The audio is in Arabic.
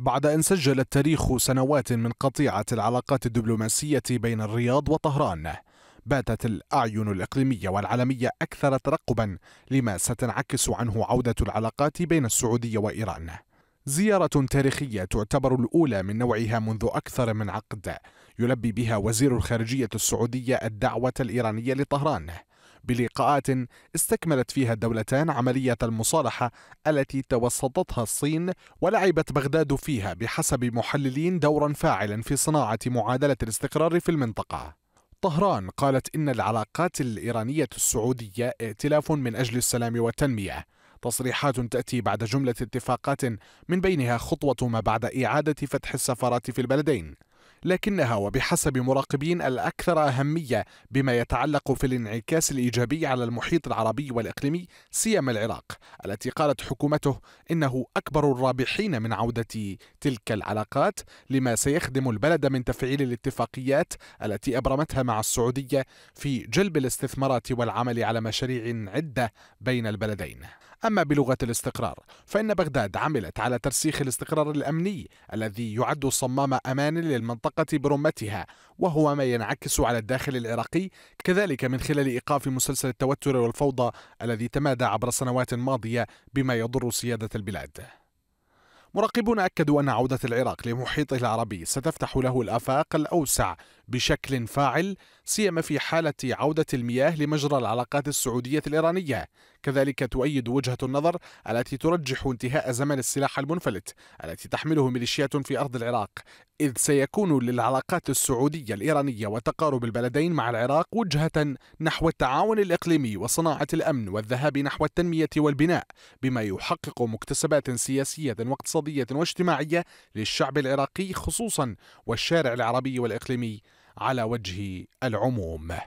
بعد أن سجل التاريخ سنوات من قطيعة العلاقات الدبلوماسية بين الرياض وطهران باتت الأعين الإقليمية والعالمية أكثر ترقبا لما ستنعكس عنه عودة العلاقات بين السعودية وإيران زيارة تاريخية تعتبر الأولى من نوعها منذ أكثر من عقد يلبي بها وزير الخارجية السعودية الدعوة الإيرانية لطهران بلقاءات استكملت فيها الدولتان عملية المصالحة التي توسطتها الصين ولعبت بغداد فيها بحسب محللين دورا فاعلا في صناعة معادلة الاستقرار في المنطقة طهران قالت إن العلاقات الإيرانية السعودية ائتلاف من أجل السلام والتنمية تصريحات تأتي بعد جملة اتفاقات من بينها خطوة ما بعد إعادة فتح السفارات في البلدين لكنها وبحسب مراقبين الأكثر أهمية بما يتعلق في الانعكاس الإيجابي على المحيط العربي والإقليمي سيما العراق التي قالت حكومته إنه أكبر الرابحين من عودة تلك العلاقات لما سيخدم البلد من تفعيل الاتفاقيات التي أبرمتها مع السعودية في جلب الاستثمارات والعمل على مشاريع عدة بين البلدين أما بلغة الاستقرار فإن بغداد عملت على ترسيخ الاستقرار الأمني الذي يعد صمام أمان للمنطقة برمتها وهو ما ينعكس على الداخل العراقي كذلك من خلال إيقاف مسلسل التوتر والفوضى الذي تمادى عبر سنوات ماضية بما يضر سيادة البلاد مراقبون أكدوا أن عودة العراق لمحيطه العربي ستفتح له الآفاق الأوسع بشكل فاعل سيما في حالة عودة المياه لمجرى العلاقات السعودية الإيرانية كذلك تؤيد وجهة النظر التي ترجح انتهاء زمن السلاح المنفلت التي تحمله ميليشيات في أرض العراق إذ سيكون للعلاقات السعودية الإيرانية وتقارب البلدين مع العراق وجهة نحو التعاون الإقليمي وصناعة الأمن والذهاب نحو التنمية والبناء بما يحقق مكتسبات سياسية واقتصادية واجتماعية للشعب العراقي خصوصا والشارع العربي والإقليمي على وجه العموم